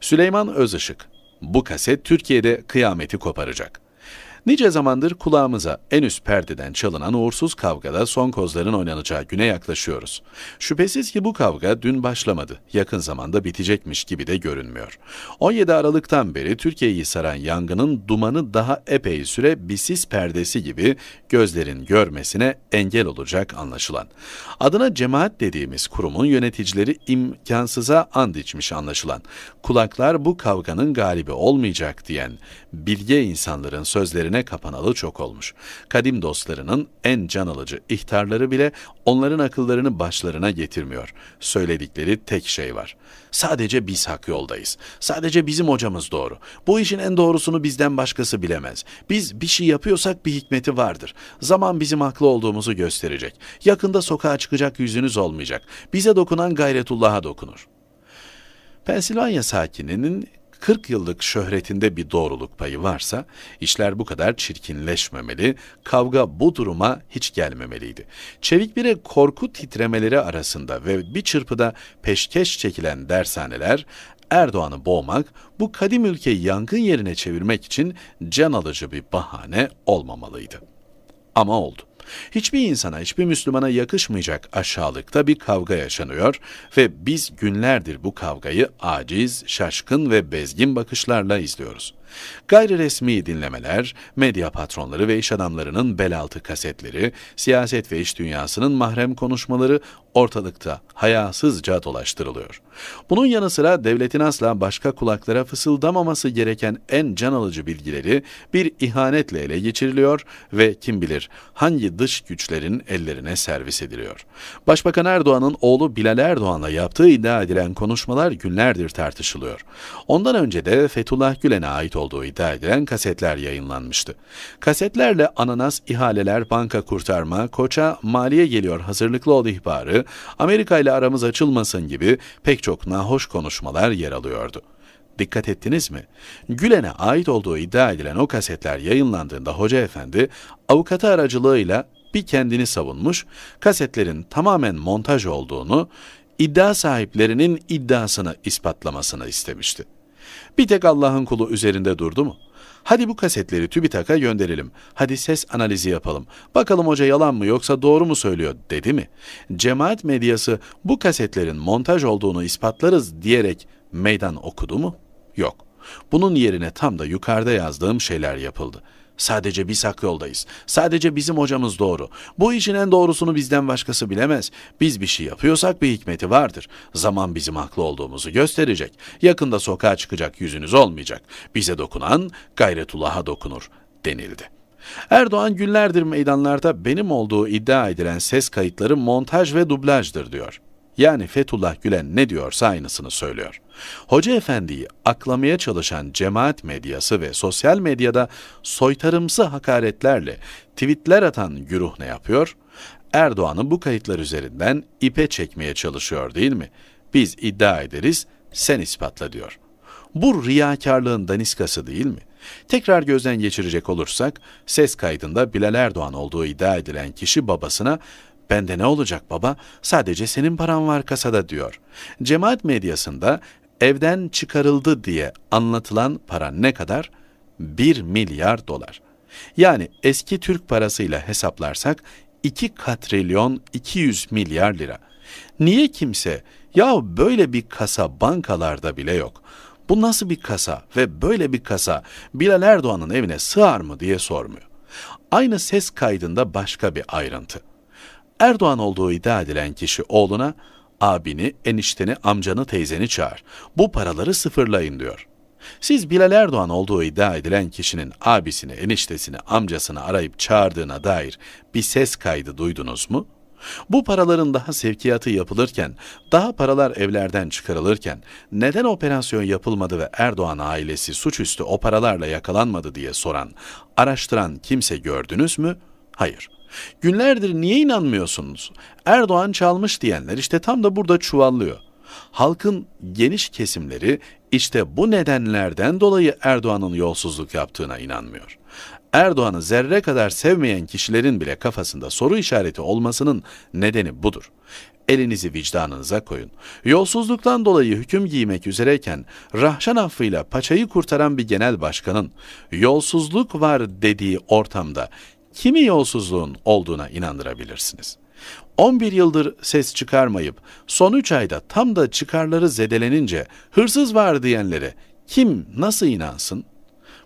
Süleyman Özışık. Bu kaset Türkiye'de kıyameti koparacak. Nice zamandır kulağımıza en üst perdeden çalınan uğursuz kavgada son kozların oynanacağı güne yaklaşıyoruz. Şüphesiz ki bu kavga dün başlamadı, yakın zamanda bitecekmiş gibi de görünmüyor. 17 Aralık'tan beri Türkiye'yi saran yangının dumanı daha epey süre bir sis perdesi gibi gözlerin görmesine engel olacak anlaşılan. Adına cemaat dediğimiz kurumun yöneticileri imkansıza and içmiş anlaşılan. Kulaklar bu kavganın galibi olmayacak diyen bilge insanların sözlerine birbirine kapanalı çok olmuş. Kadim dostlarının en can alıcı ihtarları bile onların akıllarını başlarına getirmiyor. Söyledikleri tek şey var. Sadece biz hak yoldayız. Sadece bizim hocamız doğru. Bu işin en doğrusunu bizden başkası bilemez. Biz bir şey yapıyorsak bir hikmeti vardır. Zaman bizim haklı olduğumuzu gösterecek. Yakında sokağa çıkacak yüzünüz olmayacak. Bize dokunan gayretullah'a dokunur. Pensilvanya sakininin 40 yıllık şöhretinde bir doğruluk payı varsa işler bu kadar çirkinleşmemeli, kavga bu duruma hiç gelmemeliydi. Çevik bire korku titremeleri arasında ve bir çırpıda peşkeş çekilen dershaneler Erdoğan'ı boğmak, bu kadim ülkeyi yangın yerine çevirmek için can alıcı bir bahane olmamalıydı. Ama oldu. Hiçbir insana, hiçbir Müslümana yakışmayacak aşağılıkta bir kavga yaşanıyor ve biz günlerdir bu kavgayı aciz, şaşkın ve bezgin bakışlarla izliyoruz. Gayri resmi dinlemeler, medya patronları ve iş adamlarının belaltı kasetleri, siyaset ve iş dünyasının mahrem konuşmaları ortalıkta hayasızca dolaştırılıyor. Bunun yanı sıra devletin asla başka kulaklara fısıldamaması gereken en can alıcı bilgileri bir ihanetle ele geçiriliyor ve kim bilir hangi dış güçlerin ellerine servis ediliyor. Başbakan Erdoğan'ın oğlu Bilal Erdoğan'la yaptığı iddia edilen konuşmalar günlerdir tartışılıyor. Ondan önce de Fethullah Gülen'e ait olan olduğu iddia edilen kasetler yayınlanmıştı. Kasetlerle ananas, ihaleler, banka kurtarma, koça, maliye geliyor hazırlıklı ol ihbarı, Amerika ile aramız açılmasın gibi pek çok nahoş konuşmalar yer alıyordu. Dikkat ettiniz mi? Gülen'e ait olduğu iddia edilen o kasetler yayınlandığında Hoca Efendi avukatı aracılığıyla bir kendini savunmuş, kasetlerin tamamen montaj olduğunu, iddia sahiplerinin iddiasını ispatlamasını istemişti. Bir tek Allah'ın kulu üzerinde durdu mu? Hadi bu kasetleri TÜBİTAK'a gönderelim. Hadi ses analizi yapalım. Bakalım hoca yalan mı yoksa doğru mu söylüyor dedi mi? Cemaat medyası bu kasetlerin montaj olduğunu ispatlarız diyerek meydan okudu mu? Yok. Bunun yerine tam da yukarıda yazdığım şeyler yapıldı. Sadece biz hak yoldayız. Sadece bizim hocamız doğru. Bu işin en doğrusunu bizden başkası bilemez. Biz bir şey yapıyorsak bir hikmeti vardır. Zaman bizim haklı olduğumuzu gösterecek. Yakında sokağa çıkacak yüzünüz olmayacak. Bize dokunan gayretullah'a dokunur denildi. Erdoğan günlerdir meydanlarda benim olduğu iddia edilen ses kayıtları montaj ve dublajdır diyor yani Fethullah Gülen ne diyorsa aynısını söylüyor. Hoca Efendi'yi aklamaya çalışan cemaat medyası ve sosyal medyada soytarımsı hakaretlerle tweetler atan güruh ne yapıyor? Erdoğan'ı bu kayıtlar üzerinden ipe çekmeye çalışıyor değil mi? Biz iddia ederiz, sen ispatla diyor. Bu riyakarlığın daniskası değil mi? Tekrar gözden geçirecek olursak, ses kaydında Bilal Erdoğan olduğu iddia edilen kişi babasına Bende ne olacak baba? Sadece senin paran var kasada diyor. Cemaat medyasında evden çıkarıldı diye anlatılan para ne kadar? 1 milyar dolar. Yani eski Türk parasıyla hesaplarsak 2 katrilyon 200 milyar lira. Niye kimse ya böyle bir kasa bankalarda bile yok. Bu nasıl bir kasa ve böyle bir kasa Bilal Erdoğan'ın evine sığar mı diye sormuyor. Aynı ses kaydında başka bir ayrıntı. Erdoğan olduğu iddia edilen kişi oğluna abini, enişteni, amcanı, teyzeni çağır. Bu paraları sıfırlayın diyor. Siz Bilal Erdoğan olduğu iddia edilen kişinin abisini, eniştesini, amcasını arayıp çağırdığına dair bir ses kaydı duydunuz mu? Bu paraların daha sevkiyatı yapılırken, daha paralar evlerden çıkarılırken neden operasyon yapılmadı ve Erdoğan ailesi suçüstü o paralarla yakalanmadı diye soran, araştıran kimse gördünüz mü? Hayır. Günlerdir niye inanmıyorsunuz? Erdoğan çalmış diyenler işte tam da burada çuvallıyor. Halkın geniş kesimleri işte bu nedenlerden dolayı Erdoğan'ın yolsuzluk yaptığına inanmıyor. Erdoğan'ı zerre kadar sevmeyen kişilerin bile kafasında soru işareti olmasının nedeni budur. Elinizi vicdanınıza koyun. Yolsuzluktan dolayı hüküm giymek üzereyken rahşan affıyla paçayı kurtaran bir genel başkanın yolsuzluk var dediği ortamda kimi yolsuzluğun olduğuna inandırabilirsiniz. 11 yıldır ses çıkarmayıp son 3 ayda tam da çıkarları zedelenince hırsız var diyenlere kim nasıl inansın?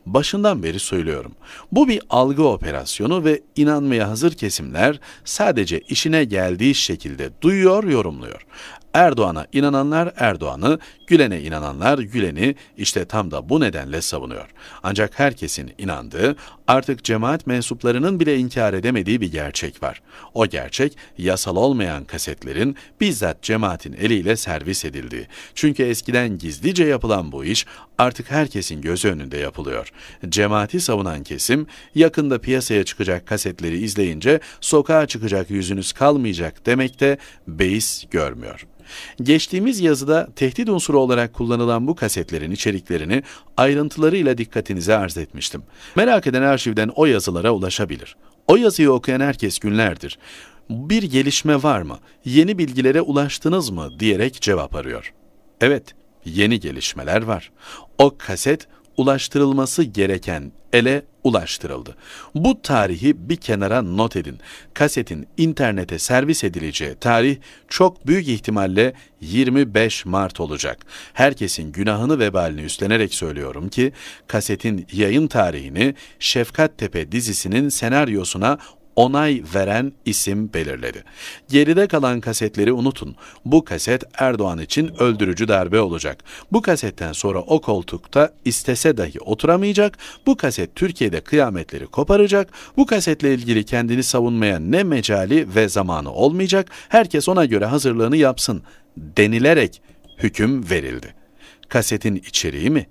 Başından beri söylüyorum. Bu bir algı operasyonu ve inanmaya hazır kesimler sadece işine geldiği şekilde duyuyor, yorumluyor. Erdoğan'a inananlar Erdoğan'ı, Gülen'e inananlar Gülen'i işte tam da bu nedenle savunuyor. Ancak herkesin inandığı, artık cemaat mensuplarının bile inkar edemediği bir gerçek var. O gerçek yasal olmayan kasetlerin bizzat cemaatin eliyle servis edildiği. Çünkü eskiden gizlice yapılan bu iş artık herkesin gözü önünde yapılıyor. Cemaati savunan kesim yakında piyasaya çıkacak kasetleri izleyince sokağa çıkacak yüzünüz kalmayacak demekte de beis görmüyor. Geçtiğimiz yazıda tehdit unsuru olarak kullanılan bu kasetlerin içeriklerini ayrıntılarıyla dikkatinize arz etmiştim. Merak eden arşivden o yazılara ulaşabilir. O yazıyı okuyan herkes günlerdir bir gelişme var mı? Yeni bilgilere ulaştınız mı? diyerek cevap arıyor. Evet, yeni gelişmeler var. O kaset ulaştırılması gereken ele ulaştırıldı. Bu tarihi bir kenara not edin. Kasetin internete servis edileceği tarih çok büyük ihtimalle 25 Mart olacak. Herkesin günahını vebalini üstlenerek söylüyorum ki kasetin yayın tarihini Şefkat Tepe dizisinin senaryosuna onay veren isim belirledi. Geride kalan kasetleri unutun. Bu kaset Erdoğan için öldürücü darbe olacak. Bu kasetten sonra o koltukta istese dahi oturamayacak. Bu kaset Türkiye'de kıyametleri koparacak. Bu kasetle ilgili kendini savunmaya ne mecali ve zamanı olmayacak. Herkes ona göre hazırlığını yapsın denilerek hüküm verildi. Kasetin içeriği mi?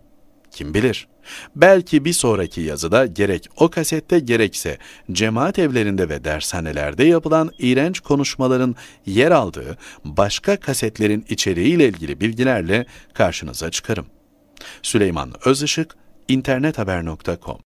Kim bilir? Belki bir sonraki yazıda gerek o kasette gerekse cemaat evlerinde ve dershanelerde yapılan iğrenç konuşmaların yer aldığı başka kasetlerin içeriğiyle ilgili bilgilerle karşınıza çıkarım. Süleyman Özışık, internethaber.com